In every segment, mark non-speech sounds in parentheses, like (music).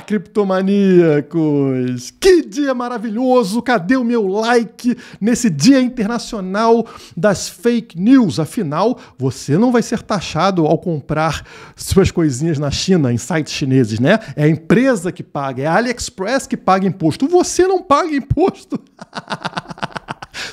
Olá, criptomaníacos! Que dia maravilhoso! Cadê o meu like nesse Dia Internacional das Fake News? Afinal, você não vai ser taxado ao comprar suas coisinhas na China, em sites chineses, né? É a empresa que paga, é a AliExpress que paga imposto. Você não paga imposto! (laughs)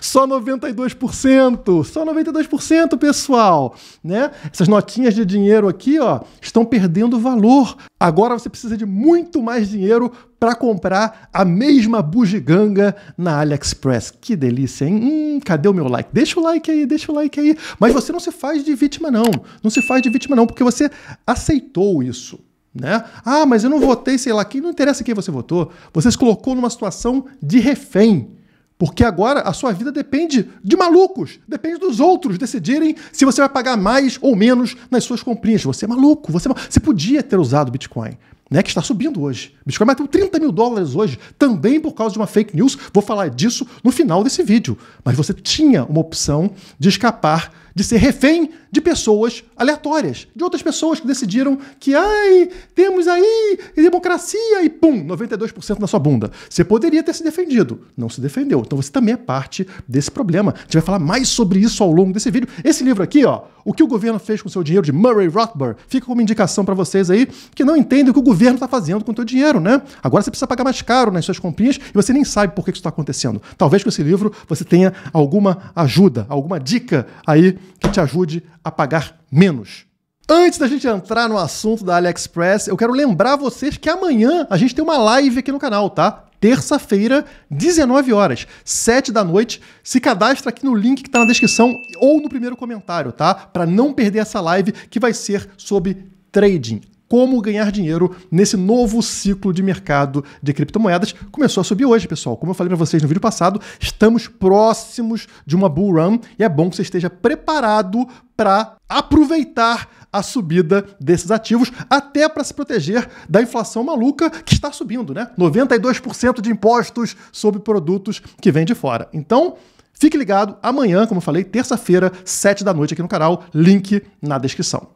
Só 92%, só 92%, pessoal, né? Essas notinhas de dinheiro aqui, ó, estão perdendo valor. Agora você precisa de muito mais dinheiro para comprar a mesma bugiganga na AliExpress. Que delícia, hein? Hum, cadê o meu like? Deixa o like aí, deixa o like aí. Mas você não se faz de vítima não. Não se faz de vítima não, porque você aceitou isso. Né? Ah, mas eu não votei, sei lá, quem não interessa quem você votou. Você se colocou numa situação de refém. Porque agora a sua vida depende de malucos, depende dos outros decidirem se você vai pagar mais ou menos nas suas comprinhas. Você é maluco, você, é maluco. você podia ter usado Bitcoin, né, que está subindo hoje. Bitcoin bateu 30 mil dólares hoje, também por causa de uma fake news. Vou falar disso no final desse vídeo. Mas você tinha uma opção de escapar de ser refém de pessoas aleatórias, de outras pessoas que decidiram que, ai, temos aí democracia e pum, 92% na sua bunda. Você poderia ter se defendido, não se defendeu. Então você também é parte desse problema. A gente vai falar mais sobre isso ao longo desse vídeo. Esse livro aqui, ó, O que o governo fez com o seu dinheiro de Murray Rothbard, fica como indicação para vocês aí que não entendem o que o governo está fazendo com o teu dinheiro, né? Agora você precisa pagar mais caro nas suas comprinhas e você nem sabe por que isso está acontecendo. Talvez com esse livro você tenha alguma ajuda, alguma dica aí que te ajude a pagar menos. Antes da gente entrar no assunto da AliExpress, eu quero lembrar vocês que amanhã a gente tem uma live aqui no canal, tá? Terça-feira, 19 horas, 7 da noite. Se cadastra aqui no link que está na descrição ou no primeiro comentário, tá? Para não perder essa live que vai ser sobre trading como ganhar dinheiro nesse novo ciclo de mercado de criptomoedas. Começou a subir hoje, pessoal. Como eu falei para vocês no vídeo passado, estamos próximos de uma bull run e é bom que você esteja preparado para aproveitar a subida desses ativos, até para se proteger da inflação maluca que está subindo, né? 92% de impostos sobre produtos que vêm de fora. Então, fique ligado amanhã, como eu falei, terça-feira, 7 da noite aqui no canal, link na descrição.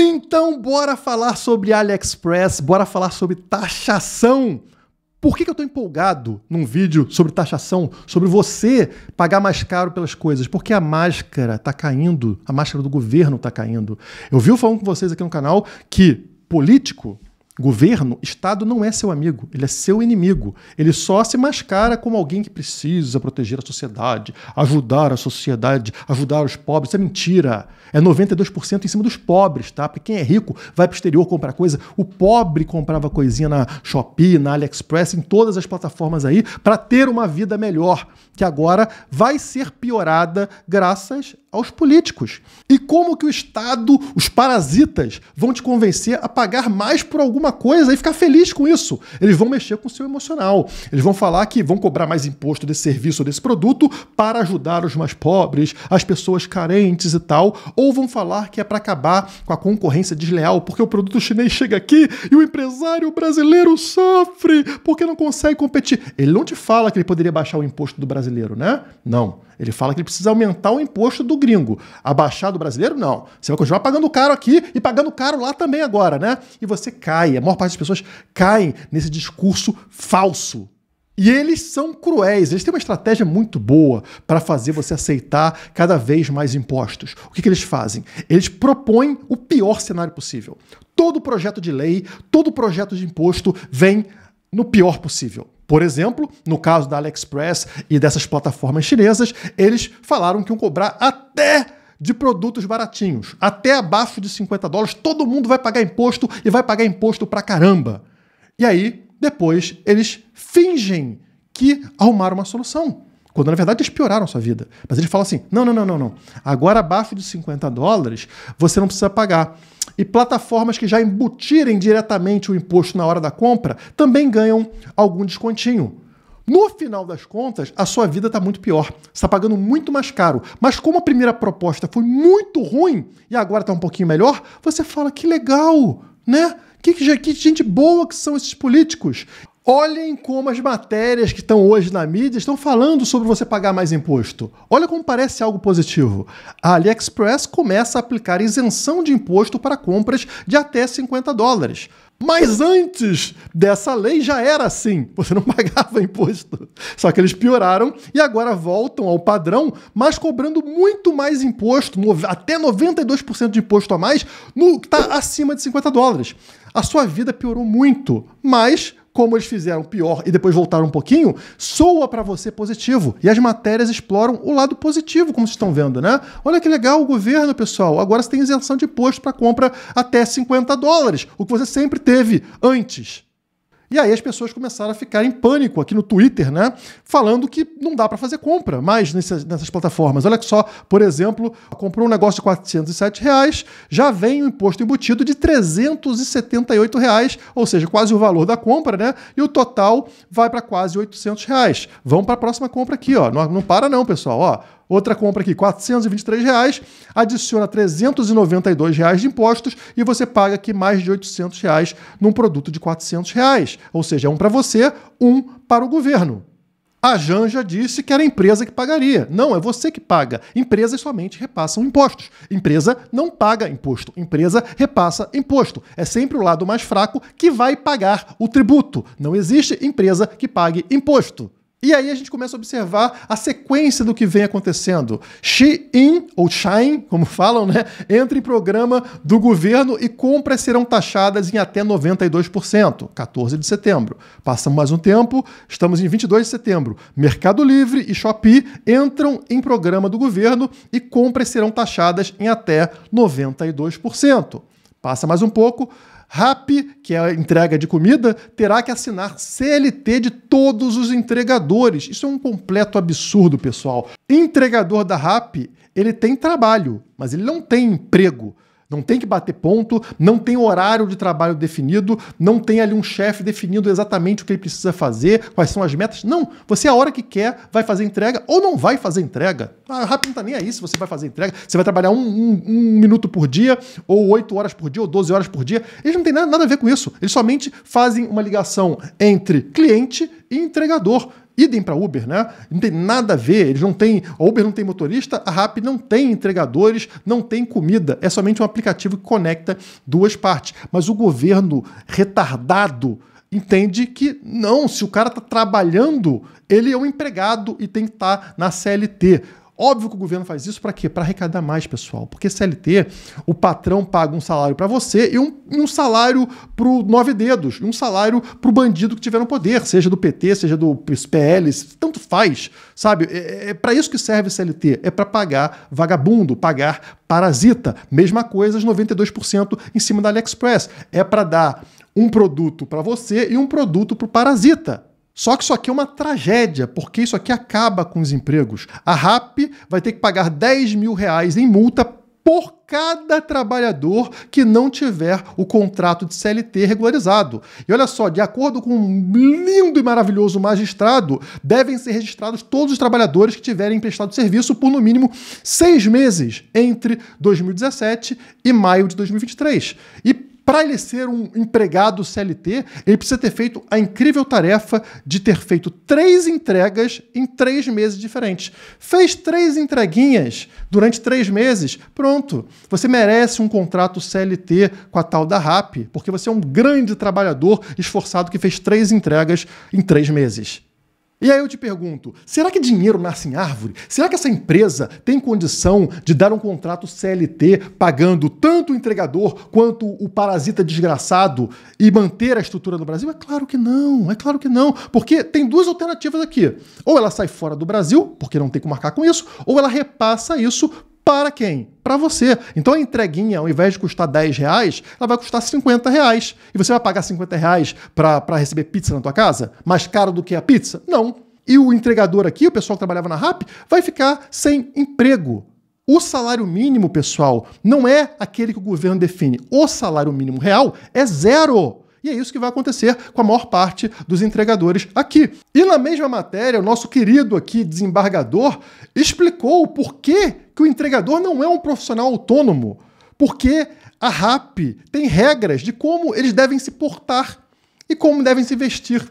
Então, bora falar sobre AliExpress, bora falar sobre taxação. Por que, que eu estou empolgado num vídeo sobre taxação, sobre você pagar mais caro pelas coisas? Porque a máscara está caindo, a máscara do governo está caindo. Eu vi falando com vocês aqui no canal que político Governo, Estado não é seu amigo, ele é seu inimigo. Ele só se mascara como alguém que precisa proteger a sociedade, ajudar a sociedade, ajudar os pobres. Isso é mentira. É 92% em cima dos pobres, tá? Porque quem é rico vai para o exterior comprar coisa. O pobre comprava coisinha na Shopee, na AliExpress, em todas as plataformas aí, para ter uma vida melhor, que agora vai ser piorada graças aos políticos. E como que o Estado, os parasitas, vão te convencer a pagar mais por alguma coisa e ficar feliz com isso? Eles vão mexer com o seu emocional. Eles vão falar que vão cobrar mais imposto desse serviço ou desse produto para ajudar os mais pobres, as pessoas carentes e tal, ou vão falar que é para acabar com a concorrência desleal, porque o produto chinês chega aqui e o empresário brasileiro sofre porque não consegue competir. Ele não te fala que ele poderia baixar o imposto do brasileiro, né? Não. Ele fala que ele precisa aumentar o imposto do gringo. Abaixar do brasileiro, não. Você vai continuar pagando caro aqui e pagando caro lá também agora, né? E você cai. A maior parte das pessoas caem nesse discurso falso. E eles são cruéis, eles têm uma estratégia muito boa para fazer você aceitar cada vez mais impostos. O que, que eles fazem? Eles propõem o pior cenário possível. Todo projeto de lei, todo projeto de imposto vem no pior possível. Por exemplo, no caso da AliExpress e dessas plataformas chinesas, eles falaram que iam cobrar até de produtos baratinhos, até abaixo de 50 dólares, todo mundo vai pagar imposto e vai pagar imposto pra caramba. E aí, depois, eles fingem que arrumaram uma solução. Quando na verdade eles pioraram sua vida. Mas ele fala assim: não, não, não, não, não. Agora abaixo de 50 dólares você não precisa pagar. E plataformas que já embutirem diretamente o imposto na hora da compra também ganham algum descontinho. No final das contas, a sua vida está muito pior. Você está pagando muito mais caro. Mas como a primeira proposta foi muito ruim e agora está um pouquinho melhor, você fala que legal, né? Que, que, gente boa que são esses políticos. Olhem como as matérias que estão hoje na mídia estão falando sobre você pagar mais imposto. Olha como parece algo positivo. A AliExpress começa a aplicar isenção de imposto para compras de até 50 dólares. Mas antes dessa lei já era assim, você não (laughs) pagava imposto. Só que eles pioraram e agora voltam ao padrão, mas cobrando muito mais imposto, até 92% de imposto a mais, no que está acima de 50 dólares. A sua vida piorou muito, mas como eles fizeram pior e depois voltaram um pouquinho, soa para você positivo. E as matérias exploram o lado positivo, como vocês estão vendo, né? Olha que legal o governo, pessoal. Agora você tem isenção de imposto para compra até 50 dólares, o que você sempre teve antes. E aí as pessoas começaram a ficar em pânico aqui no Twitter, né? Falando que não dá para fazer compra mais nessas, nessas, plataformas. Olha só, por exemplo, comprou um negócio de 407 reais, já vem o um imposto embutido de 378 reais, ou seja, quase o valor da compra, né? E o total vai para quase 800 reais. Vamos para a próxima compra aqui, ó. Não, não para não, pessoal, ó Outra compra aqui, R$ 423, reais, adiciona R$ 392 reais de impostos e você paga aqui mais de R$ 800 reais num produto de R$ 400. Reais. Ou seja, é um para você, um para o governo. A Janja disse que era a empresa que pagaria. Não, é você que paga. Empresas somente repassam impostos. Empresa não paga imposto. Empresa repassa imposto. É sempre o lado mais fraco que vai pagar o tributo. Não existe empresa que pague imposto. E aí a gente começa a observar a sequência do que vem acontecendo. Xi ou Shine, como (laughs) falam, né, entra em programa do governo e compras serão taxadas em até 92%, 14 de setembro. Passamos mais um tempo, estamos em 22 de setembro. Mercado Livre e Shopee entram em programa do governo e compras serão taxadas em até 92%. Passa mais um pouco, Rap, que é a entrega de comida, terá que assinar CLT de todos os entregadores. Isso é um completo absurdo, pessoal. Entregador da Rap ele tem trabalho, mas ele não tem emprego. Não tem que bater ponto, não tem horário de trabalho definido, não tem ali um chefe definindo exatamente o que ele precisa fazer, quais são as metas. Não, você a hora que quer vai fazer entrega ou não vai fazer entrega. A RAP não tá nem aí se você vai fazer entrega, você vai trabalhar um, um, um, minuto por dia, ou oito horas por dia, ou doze horas por dia. Eles não têm nada, nada a ver com isso. Eles somente fazem uma ligação entre cliente e entregador idem para Uber, né? Não tem nada a ver, eles não têm, a Uber não tem motorista, a Rappi não tem entregadores, não tem comida, é somente um aplicativo que conecta duas partes. Mas o governo retardado entende que não, se o cara está trabalhando, ele é um empregado e tem que estar tá na CLT. Óbvio que o governo faz isso para quê? Para arrecadar mais, pessoal. Porque CLT, o patrão paga um salário para você e um, e um salário para o Nove Dedos, e um salário para o bandido que tiver no poder, seja do PT, seja do PL, tanto faz, sabe? É, é, é para isso que serve CLT, é para pagar vagabundo, pagar parasita. Mesma coisa, os 92% em cima da AliExpress. É para dar um produto para você e um produto para o parasita. Só que isso aqui é uma tragédia, porque isso aqui acaba com os empregos. A RAP vai ter que pagar 10 mil reais em multa por cada trabalhador que não tiver o contrato de CLT regularizado. E olha só, de acordo com um lindo e maravilhoso magistrado, devem ser registrados todos os trabalhadores que tiverem prestado serviço por no mínimo seis meses entre 2017 e maio de 2023. E para ele ser um empregado CLT, ele precisa ter feito a incrível tarefa de ter feito três entregas em três meses diferentes. Fez três entreguinhas durante três meses, pronto. Você merece um contrato CLT com a tal da RAP, porque você é um grande trabalhador esforçado que fez três entregas em três meses. E aí eu te pergunto, será que dinheiro nasce em árvore? Será que essa empresa tem condição de dar um contrato CLT pagando tanto o entregador quanto o parasita desgraçado e manter a estrutura do Brasil? É claro que não, é claro que não, porque tem duas alternativas aqui. Ou ela sai fora do Brasil, porque não tem como marcar com isso, ou ela repassa isso para quem? Para você. Então a entreguinha, ao invés de custar 10 reais, ela vai custar 50 reais. E você vai pagar 50 reais para receber pizza na tua casa? Mais caro do que a pizza? Não. E o entregador aqui, o pessoal que trabalhava na RAP, vai ficar sem emprego. O salário mínimo, pessoal, não é aquele que o governo define. O salário mínimo real é zero. E é isso que vai acontecer com a maior parte dos entregadores aqui. E na mesma matéria, o nosso querido aqui desembargador explicou o porquê que o entregador não é um profissional autônomo, porque a RAP tem regras de como eles devem se portar e como devem se vestir.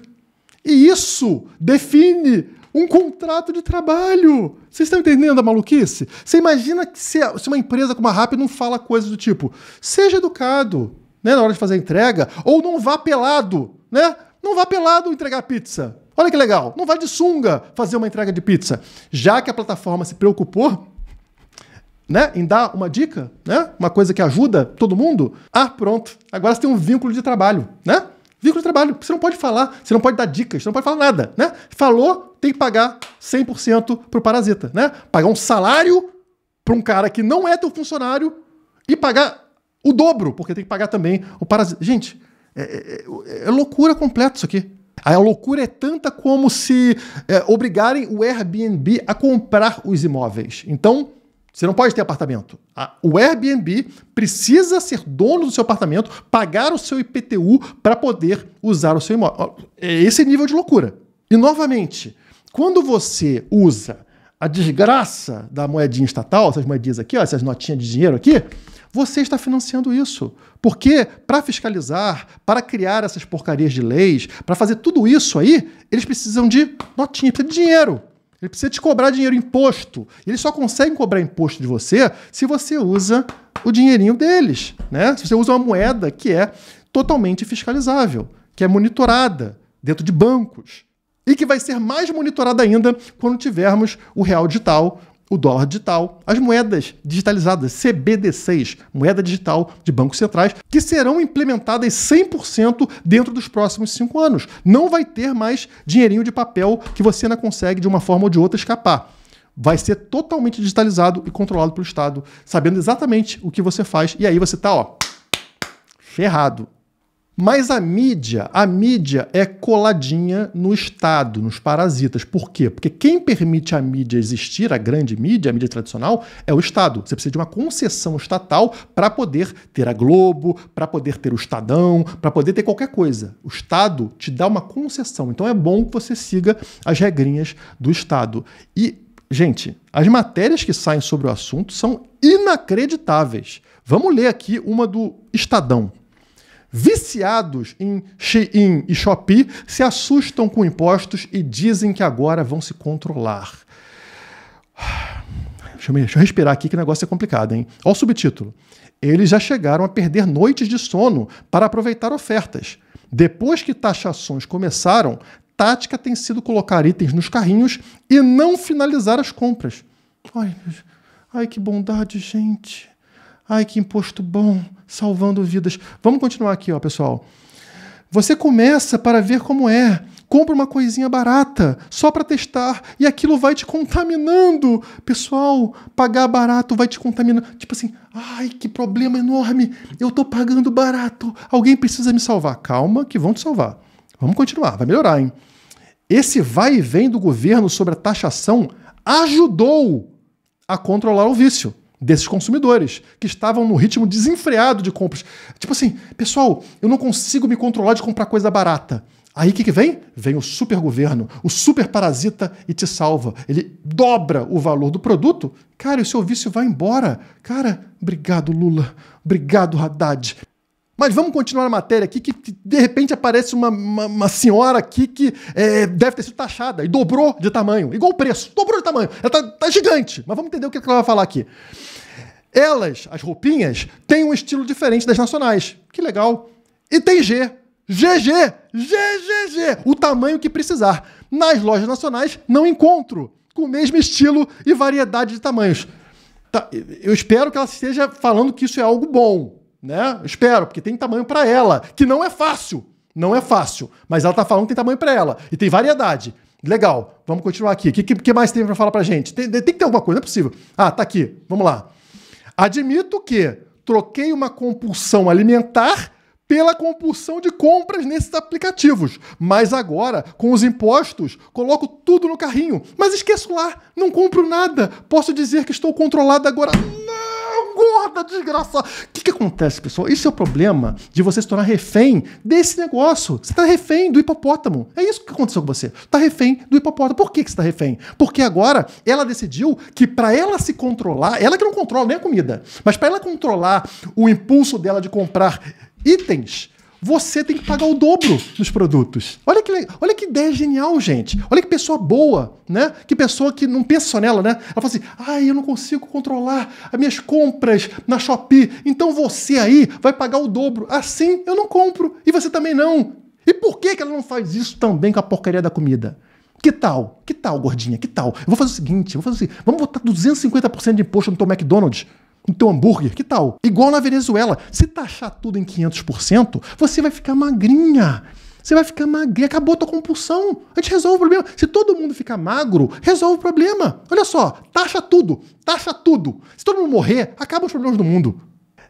E isso define um contrato de trabalho. Vocês estão entendendo a maluquice? Você imagina que se, uma empresa como a RAP não fala coisas do tipo: seja educado né, na hora de fazer a entrega, ou não vá pelado, né? Não vá pelado entregar pizza. Olha que legal, não vá de sunga fazer uma entrega de pizza. Já que a plataforma se preocupou né, em dar uma dica, né, uma coisa que ajuda todo mundo, ah, pronto, agora você tem um vínculo de trabalho, né? Vínculo de trabalho, você não pode falar, você não pode dar dicas, você não pode falar nada, né? Falou, tem que pagar 100% pro parasita, né? Pagar um salário para um cara que não é teu funcionário e pagar o dobro, porque tem que pagar também o parasita. Gente, é, é, é, é loucura completa isso aqui. A loucura é tanta como se é, obrigarem o Airbnb a comprar os imóveis. Então, você não pode ter apartamento. O Airbnb precisa ser dono do seu apartamento, pagar o seu IPTU para poder usar o seu imóvel. É esse nível de loucura. E novamente, quando você usa a desgraça da moedinha estatal, essas moedinhas aqui, ó, essas notinhas de dinheiro aqui, você está financiando isso. Porque para fiscalizar, para criar essas porcarias de leis, para fazer tudo isso aí, eles precisam de notinha, de dinheiro. Ele precisa te cobrar dinheiro imposto. Eles só conseguem cobrar imposto de você se você usa o dinheirinho deles, né? Se você usa uma moeda que é totalmente fiscalizável, que é monitorada dentro de bancos e que vai ser mais monitorada ainda quando tivermos o real digital, o dólar digital, as moedas digitalizadas, CBDCs, moeda digital de bancos centrais, que serão implementadas 100% dentro dos próximos cinco anos. Não vai ter mais dinheirinho de papel que você não consegue, de uma forma ou de outra, escapar. Vai ser totalmente digitalizado e controlado pelo Estado, sabendo exatamente o que você faz, e aí você está, ó, ferrado. Mas a mídia, a mídia é coladinha no Estado, nos parasitas. Por quê? Porque quem permite a mídia existir, a grande mídia, a mídia tradicional, é o Estado. Você precisa de uma concessão estatal para poder ter a Globo, para poder ter o Estadão, para poder ter qualquer coisa. O Estado te dá uma concessão. Então é bom que você siga as regrinhas do Estado. E, gente, as matérias que saem sobre o assunto são inacreditáveis. Vamos ler aqui uma do Estadão viciados em Shein e Shopee, se assustam com impostos e dizem que agora vão se controlar. Deixa eu, deixa eu respirar aqui que o negócio é complicado, hein? Olha o subtítulo. Eles já chegaram a perder noites de sono para aproveitar ofertas. Depois que taxações começaram, tática tem sido colocar itens nos carrinhos e não finalizar as compras. Ai, ai que bondade, gente. Ai, que imposto bom salvando vidas. Vamos continuar aqui, ó, pessoal. Você começa para ver como é. Compra uma coisinha barata, só para testar, e aquilo vai te contaminando. Pessoal, pagar barato vai te contaminando. Tipo assim, ai, que problema enorme, eu tô pagando barato, alguém precisa me salvar. Calma, que vão te salvar. Vamos continuar, vai melhorar, hein? Esse vai e vem do governo sobre a taxação ajudou a controlar o vício desses consumidores que estavam no ritmo desenfreado de compras. Tipo assim, pessoal, eu não consigo me controlar de comprar coisa barata. Aí o que, que vem? Vem o super governo, o super parasita e te salva. Ele dobra o valor do produto. Cara, o seu vício vai embora. Cara, obrigado, Lula. Obrigado, Haddad. Mas vamos continuar a matéria aqui, que de repente aparece uma, uma, uma senhora aqui que é, deve ter sido taxada e dobrou de tamanho, igual o preço, dobrou de tamanho. Ela tá, tá gigante, mas vamos entender o que ela vai falar aqui. Elas, as roupinhas, têm um estilo diferente das nacionais. Que legal. E tem G. GG! GGG! O tamanho que precisar. Nas lojas nacionais, não encontro. Com o mesmo estilo e variedade de tamanhos. Tá, eu espero que ela esteja falando que isso é algo bom né? Espero, porque tem tamanho para ela, que não é fácil. Não é fácil, mas ela tá falando que tem tamanho para ela e tem variedade. Legal, vamos continuar aqui. O que, que, mais tem para falar para gente? Tem, tem, que ter alguma coisa, não é possível. Ah, tá aqui, vamos lá. Admito que troquei uma compulsão alimentar pela compulsão de compras nesses aplicativos. Mas agora, com os impostos, coloco tudo no carrinho. Mas esqueço lá, não compro nada. Posso dizer que estou controlado agora gorda, desgraçada. O que, que acontece, pessoal? Isso é o problema de você se tornar refém desse negócio. Você está refém do hipopótamo. É isso que aconteceu com você. Está refém do hipopótamo. Por que, que você está refém? Porque agora ela decidiu que para ela se controlar, ela que não controla nem a comida, mas para ela controlar o impulso dela de comprar itens, você tem que pagar o dobro dos produtos. Olha que, olha que ideia genial, gente. Olha que pessoa boa, né? Que pessoa que não pensa só nela, né? Ela fala assim: ai, ah, eu não consigo controlar as minhas compras na Shopee, então você aí vai pagar o dobro. Assim eu não compro e você também não. E por que, que ela não faz isso também com a porcaria da comida? Que tal? Que tal, gordinha? Que tal? Eu vou fazer o seguinte, vou fazer o seguinte, vamos botar 250% de imposto no teu McDonald's. Então, hambúrguer, que tal? Igual na Venezuela. Se taxar tudo em 500%, você vai ficar magrinha. Você vai ficar magrinha. Acabou a tua compulsão. A gente resolve o problema. Se todo mundo ficar magro, resolve o problema. Olha só, taxa tudo. Taxa tudo. Se todo mundo morrer, acabam os problemas do mundo.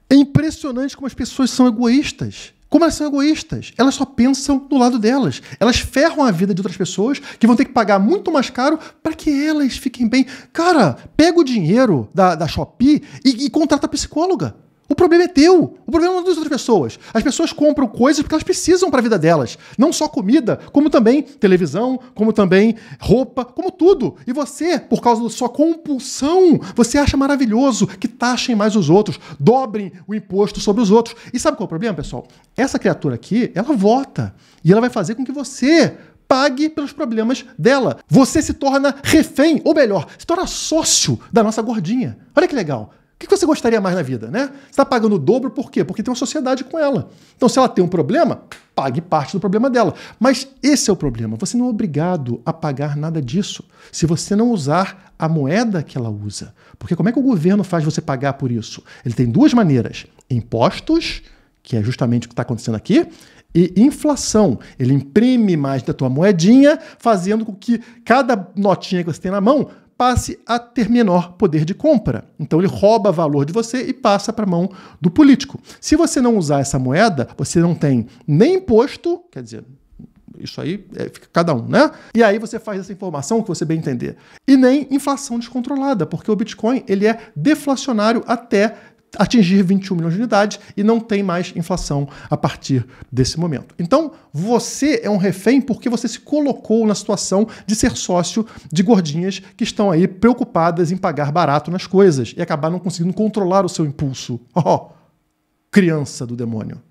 É impressionante como as pessoas são egoístas. Como elas são egoístas, elas só pensam do lado delas. Elas ferram a vida de outras pessoas que vão ter que pagar muito mais caro para que elas fiquem bem. Cara, pega o dinheiro da, da Shopee e, e contrata a psicóloga. O problema é teu. O problema não é das outras pessoas. As pessoas compram coisas porque elas precisam para a vida delas. Não só comida, como também televisão, como também roupa, como tudo. E você, por causa da sua compulsão, você acha maravilhoso que taxem mais os outros, dobrem o imposto sobre os outros. E sabe qual é o problema, pessoal? Essa criatura aqui, ela vota. E ela vai fazer com que você pague pelos problemas dela. Você se torna refém, ou melhor, se torna sócio da nossa gordinha. Olha que legal. O que você gostaria mais na vida, né? Você está pagando o dobro por quê? Porque tem uma sociedade com ela. Então, se ela tem um problema, pague parte do problema dela. Mas esse é o problema. Você não é obrigado a pagar nada disso se você não usar a moeda que ela usa. Porque como é que o governo faz você pagar por isso? Ele tem duas maneiras: impostos, que é justamente o que está acontecendo aqui, e inflação. Ele imprime mais da tua moedinha, fazendo com que cada notinha que você tem na mão passe a ter menor poder de compra. Então ele rouba valor de você e passa para a mão do político. Se você não usar essa moeda, você não tem nem imposto, quer dizer, isso aí é, fica cada um, né? E aí você faz essa informação que você bem entender. E nem inflação descontrolada, porque o Bitcoin ele é deflacionário até atingir 21 milhões de unidades e não tem mais inflação a partir desse momento. Então, você é um refém porque você se colocou na situação de ser sócio de gordinhas que estão aí preocupadas em pagar barato nas coisas e acabar não conseguindo controlar o seu impulso. Oh, criança do demônio.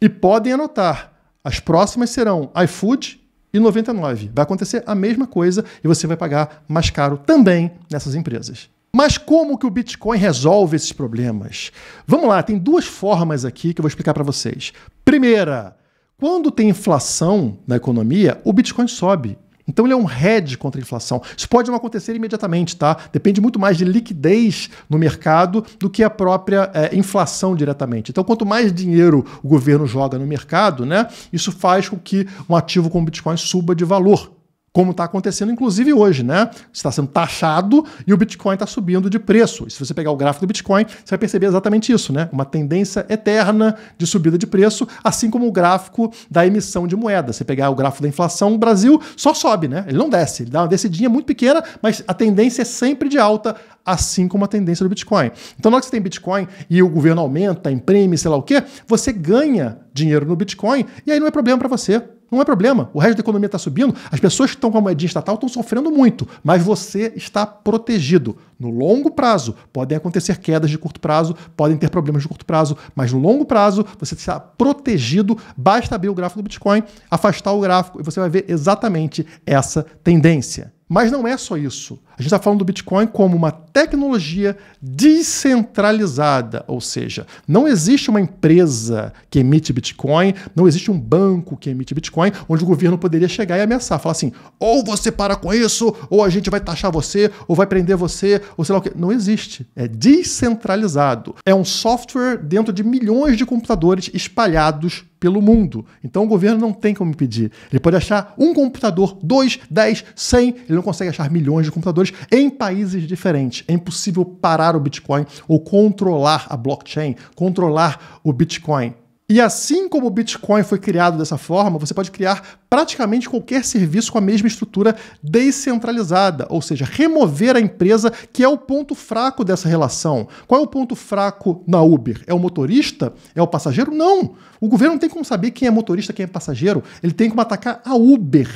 E podem anotar, as próximas serão iFood e 99. Vai acontecer a mesma coisa e você vai pagar mais caro também nessas empresas. Mas como que o Bitcoin resolve esses problemas? Vamos lá, tem duas formas aqui que eu vou explicar para vocês. Primeira, quando tem inflação na economia, o Bitcoin sobe. Então ele é um hedge contra a inflação. Isso pode não acontecer imediatamente, tá? Depende muito mais de liquidez no mercado do que a própria é, inflação diretamente. Então, quanto mais dinheiro o governo joga no mercado, né? Isso faz com que um ativo como o Bitcoin suba de valor como está acontecendo, inclusive hoje, né? Está sendo taxado e o Bitcoin está subindo de preço. E se você pegar o gráfico do Bitcoin, você vai perceber exatamente isso, né? Uma tendência eterna de subida de preço, assim como o gráfico da emissão de moeda. Você pegar o gráfico da inflação, o Brasil só sobe, né? Ele não desce, ele dá uma descidinha muito pequena, mas a tendência é sempre de alta, assim como a tendência do Bitcoin. Então, na hora que você tem Bitcoin e o governo aumenta, imprime, sei lá o quê, você ganha dinheiro no Bitcoin e aí não é problema para você não é problema. O resto da economia está subindo, as pessoas que estão com a moedinha estatal estão sofrendo muito, mas você está protegido. No longo prazo, podem acontecer quedas de curto prazo, podem ter problemas de curto prazo, mas no longo prazo você está protegido. Basta abrir o gráfico do Bitcoin, afastar o gráfico e você vai ver exatamente essa tendência. Mas não é só isso. A gente está falando do Bitcoin como uma tecnologia descentralizada, ou seja, não existe uma empresa que emite Bitcoin, não existe um banco que emite Bitcoin, onde o governo poderia chegar e ameaçar, falar assim: ou você para com isso, ou a gente vai taxar você, ou vai prender você, ou sei lá o que. Não existe. É descentralizado. É um software dentro de milhões de computadores espalhados pelo mundo. Então o governo não tem como impedir. Ele pode achar um computador, dois, dez, cem, ele não consegue achar milhões de computadores em países diferentes. É impossível parar o Bitcoin ou controlar a blockchain, controlar o Bitcoin. E assim como o Bitcoin foi criado dessa forma, você pode criar praticamente qualquer serviço com a mesma estrutura descentralizada, ou seja, remover a empresa que é o ponto fraco dessa relação. Qual é o ponto fraco na Uber? É o motorista? É o passageiro? Não! O governo não tem como saber quem é motorista, quem é passageiro. Ele tem como atacar a Uber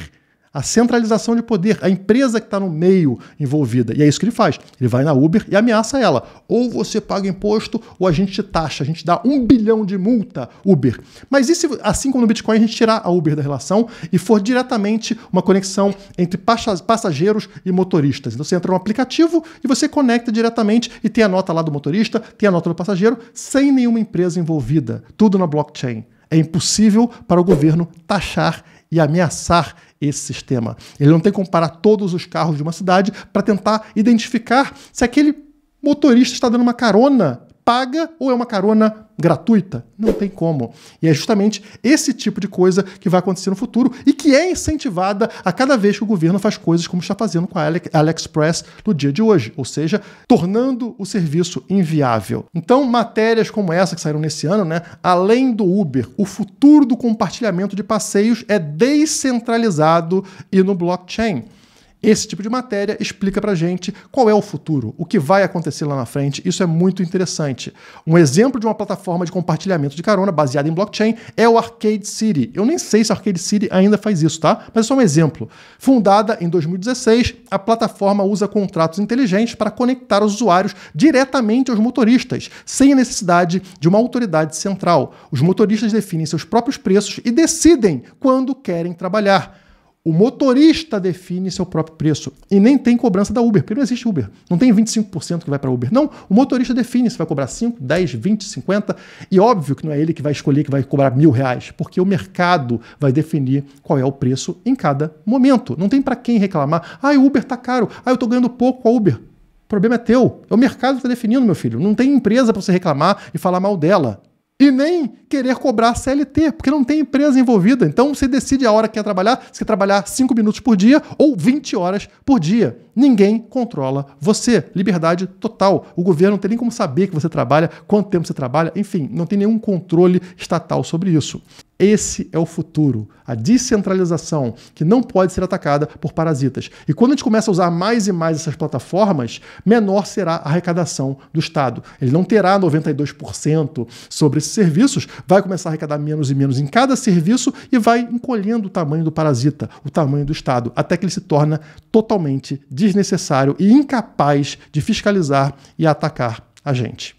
a centralização de poder, a empresa que está no meio envolvida. E é isso que ele faz. Ele vai na Uber e ameaça ela. Ou você paga imposto, ou a gente te taxa, a gente dá um bilhão de multa, Uber. Mas e se, assim como no Bitcoin, a gente tirar a Uber da relação e for diretamente uma conexão entre passageiros e motoristas? Então você entra no aplicativo e você conecta diretamente e tem a nota lá do motorista, tem a nota do passageiro, sem nenhuma empresa envolvida. Tudo na blockchain. É impossível para o governo taxar e ameaçar esse sistema. Ele não tem como parar todos os carros de uma cidade para tentar identificar se aquele motorista está dando uma carona paga ou é uma carona gratuita? Não tem como. E é justamente esse tipo de coisa que vai acontecer no futuro e que é incentivada a cada vez que o governo faz coisas como está fazendo com a AliExpress no dia de hoje, ou seja, tornando o serviço inviável. Então, matérias como essa que saíram nesse ano, né? Além do Uber, o futuro do compartilhamento de passeios é descentralizado e no blockchain. Esse tipo de matéria explica para gente qual é o futuro, o que vai acontecer lá na frente. Isso é muito interessante. Um exemplo de uma plataforma de compartilhamento de carona baseada em blockchain é o Arcade City. Eu nem sei se o Arcade City ainda faz isso, tá? Mas é só um exemplo. Fundada em 2016, a plataforma usa contratos inteligentes para conectar os usuários diretamente aos motoristas, sem a necessidade de uma autoridade central. Os motoristas definem seus próprios preços e decidem quando querem trabalhar. O motorista define seu próprio preço. E nem tem cobrança da Uber, porque não existe Uber. Não tem 25% que vai para Uber. Não, o motorista define se vai cobrar 5, 10, 20, 50. E óbvio que não é ele que vai escolher que vai cobrar mil reais, porque o mercado vai definir qual é o preço em cada momento. Não tem para quem reclamar. Ah, o Uber está caro. Ah, eu estou ganhando pouco com a Uber. O problema é teu. É o mercado que está definindo, meu filho. Não tem empresa para você reclamar e falar mal dela e nem querer cobrar CLT, porque não tem empresa envolvida. Então você decide a hora que quer trabalhar, se quer trabalhar 5 minutos por dia ou 20 horas por dia. Ninguém controla você. Liberdade total. O governo não tem nem como saber que você trabalha, quanto tempo você trabalha, enfim, não tem nenhum controle estatal sobre isso. Esse é o futuro, a descentralização, que não pode ser atacada por parasitas. E quando a gente começa a usar mais e mais essas plataformas, menor será a arrecadação do Estado. Ele não terá 92% sobre esses serviços, vai começar a arrecadar menos e menos em cada serviço e vai encolhendo o tamanho do parasita, o tamanho do Estado, até que ele se torna totalmente desnecessário e incapaz de fiscalizar e atacar a gente.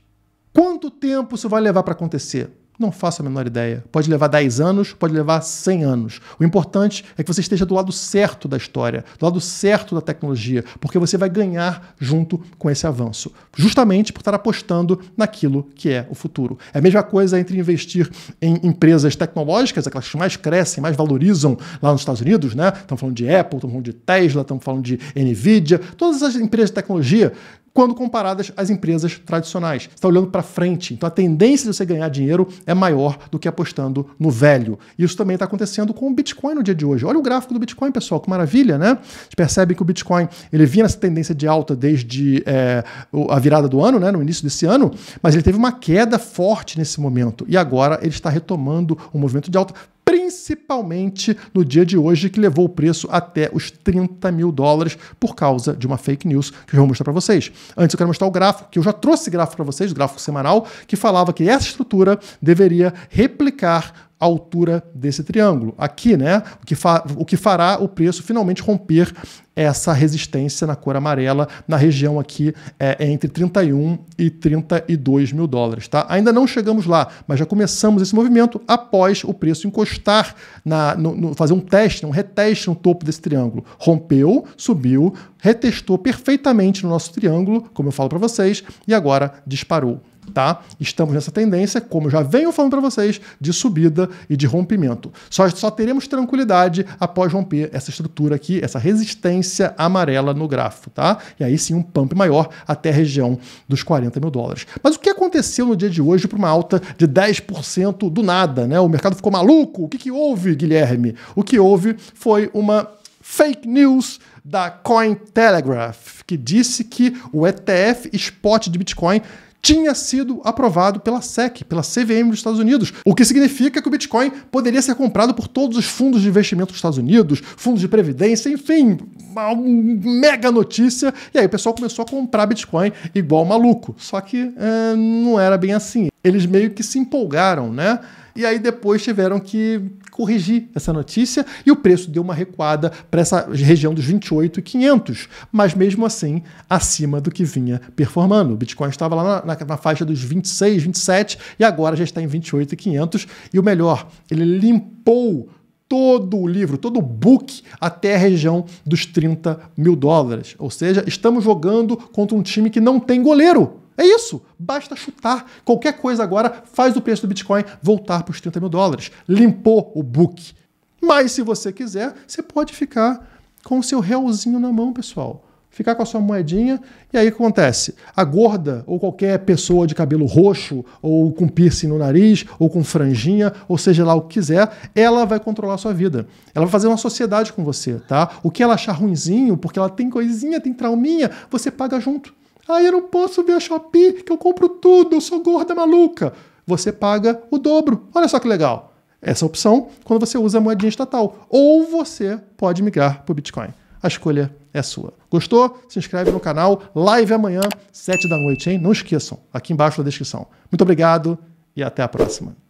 Quanto tempo isso vai levar para acontecer? Não faço a menor ideia. Pode levar 10 anos, pode levar 100 anos. O importante é que você esteja do lado certo da história, do lado certo da tecnologia, porque você vai ganhar junto com esse avanço, justamente por estar apostando naquilo que é o futuro. É a mesma coisa entre investir em empresas tecnológicas, aquelas que mais crescem, mais valorizam lá nos Estados Unidos, né? Estamos falando de Apple, estamos falando de Tesla, estamos falando de Nvidia, todas as empresas de tecnologia quando comparadas às empresas tradicionais. Você está olhando para frente, então a tendência de você ganhar dinheiro é maior do que apostando no velho. Isso também está acontecendo com o Bitcoin no dia de hoje. Olha o gráfico do Bitcoin, pessoal, que maravilha, né? A gente percebe que o Bitcoin ele vinha nessa tendência de alta desde é, a virada do ano, né, no início desse ano, mas ele teve uma queda forte nesse momento e agora ele está retomando o movimento de alta principalmente no dia de hoje, que levou o preço até os 30 mil dólares por causa de uma fake news que eu vou mostrar para vocês. Antes eu quero mostrar o gráfico, que eu já trouxe gráfico para vocês, o gráfico semanal, que falava que essa estrutura deveria replicar a altura desse triângulo. Aqui, né? O que, o que fará o preço finalmente romper essa resistência na cor amarela na região aqui é, entre 31 e 32 mil dólares. Tá? Ainda não chegamos lá, mas já começamos esse movimento após o preço encostar, na, no, no, fazer um teste, um reteste no topo desse triângulo. Rompeu, subiu, retestou perfeitamente no nosso triângulo, como eu falo para vocês, e agora disparou tá? Estamos nessa tendência, como eu já venho falando para vocês, de subida e de rompimento. Só, só teremos tranquilidade após romper essa estrutura aqui, essa resistência amarela no gráfico, tá? E aí sim um pump maior até a região dos 40 mil dólares. Mas o que aconteceu no dia de hoje para uma alta de 10% do nada, né? O mercado ficou maluco. O que, que houve, Guilherme? O que houve foi uma fake news da Cointelegraph, que disse que o ETF spot de Bitcoin tinha sido aprovado pela SEC, pela CVM dos Estados Unidos, o que significa que o Bitcoin poderia ser comprado por todos os fundos de investimento dos Estados Unidos, fundos de previdência, enfim, uma mega notícia. E aí o pessoal começou a comprar Bitcoin igual maluco. Só que é, não era bem assim. Eles meio que se empolgaram, né? E aí depois tiveram que corrigir essa notícia e o preço deu uma recuada para essa região dos 28,500, mas mesmo assim acima do que vinha performando. O Bitcoin estava lá na, na, na faixa dos 26, 27 e agora já está em 28,500 e o melhor, ele limpou todo o livro, todo o book até a região dos 30 mil dólares. Ou seja, estamos jogando contra um time que não tem goleiro. É isso. Basta chutar. Qualquer coisa agora faz o preço do Bitcoin voltar para os 30 mil dólares. Limpou o book. Mas se você quiser, você pode ficar com o seu realzinho na mão, pessoal. Ficar com a sua moedinha. E aí o que acontece? A gorda ou qualquer pessoa de cabelo roxo, ou com piercing no nariz, ou com franjinha, ou seja lá o que quiser, ela vai controlar a sua vida. Ela vai fazer uma sociedade com você, tá? O que ela achar ruinzinho, porque ela tem coisinha, tem trauminha, você paga junto. Ah, eu não posso ver a Shopee, que eu compro tudo, eu sou gorda maluca. Você paga o dobro. Olha só que legal. Essa opção quando você usa a moedinha estatal. Ou você pode migrar para o Bitcoin. A escolha é sua. Gostou? Se inscreve no canal. Live amanhã, 7 da noite, hein? Não esqueçam, aqui embaixo na descrição. Muito obrigado e até a próxima.